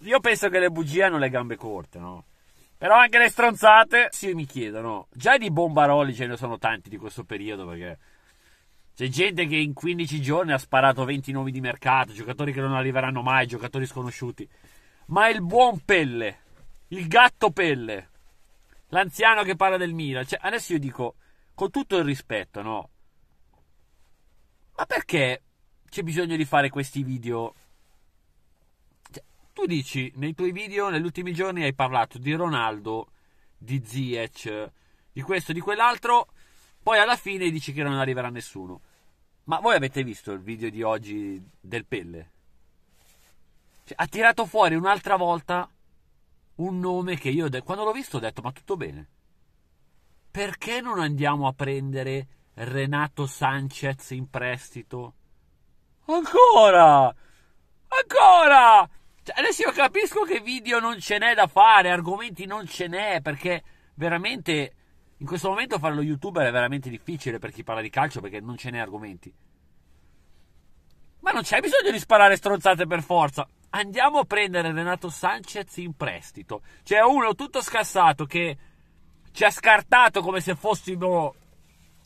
Io penso che le bugie hanno le gambe corte, no? Però anche le stronzate sì, mi chiedono. Già di bombaroli ce ne sono tanti di questo periodo perché c'è gente che in 15 giorni ha sparato 20 nomi di mercato, giocatori che non arriveranno mai, giocatori sconosciuti. Ma il buon Pelle, il gatto Pelle, l'anziano che parla del Milan. Cioè, adesso io dico, con tutto il rispetto, no? Ma perché c'è bisogno di fare questi video. Cioè, tu dici, nei tuoi video, negli ultimi giorni hai parlato di Ronaldo, di Ziyech, di questo, di quell'altro, poi alla fine dici che non arriverà nessuno. Ma voi avete visto il video di oggi del Pelle? Cioè, ha tirato fuori un'altra volta un nome che io, quando l'ho visto, ho detto, ma tutto bene. Perché non andiamo a prendere Renato Sanchez in prestito? Ancora! Ancora! Cioè, adesso io capisco che video non ce n'è da fare, argomenti non ce n'è, perché veramente in questo momento fare lo youtuber è veramente difficile per chi parla di calcio perché non ce n'è argomenti. Ma non c'è bisogno di sparare stronzate per forza. Andiamo a prendere Renato Sanchez in prestito. C'è uno tutto scassato che ci ha scartato come se fossimo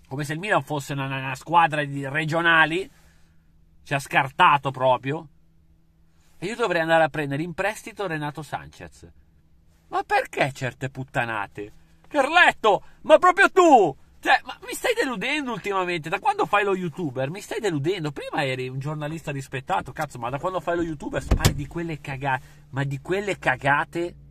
come se il Milan fosse una, una squadra di regionali ci ha scartato proprio. E io dovrei andare a prendere in prestito Renato Sanchez. Ma perché certe puttanate? Carletto, ma proprio tu! Cioè, ma mi stai deludendo ultimamente? Da quando fai lo youtuber mi stai deludendo? Prima eri un giornalista rispettato, cazzo, ma da quando fai lo youtuber parli di quelle cagate. Ma di quelle cagate